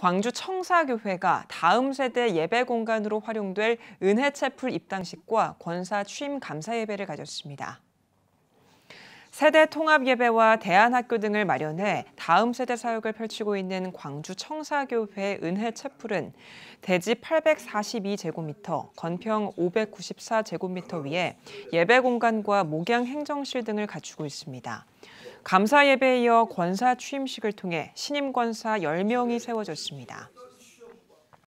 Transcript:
광주 청사교회가 다음 세대 예배 공간으로 활용될 은혜 채플 입당식과 권사 취임 감사 예배를 가졌습니다. 세대 통합 예배와 대안학교 등을 마련해 다음 세대 사역을 펼치고 있는 광주 청사교회 은혜 채플은 대지 842제곱미터, 건평 594제곱미터 위에 예배 공간과 목양 행정실 등을 갖추고 있습니다. 감사 예배에 이어 권사 취임식을 통해 신임 권사 10명이 세워졌습니다.